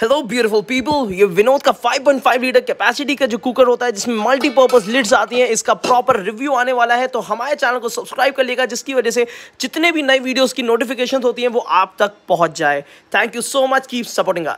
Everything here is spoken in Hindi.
हेलो ब्यूटीफुल पीपल ये विनोद का 5.5 लीटर कैपेसिटी का जो कुकर होता है जिसमें मल्टीपर्पज लिड्स आती हैं इसका प्रॉपर रिव्यू आने वाला है तो हमारे चैनल को सब्सक्राइब कर लेगा जिसकी वजह से जितने भी नई वीडियोस की नोटिफिकेशन होती हैं वो आप तक पहुंच जाए thank you so much keep supporting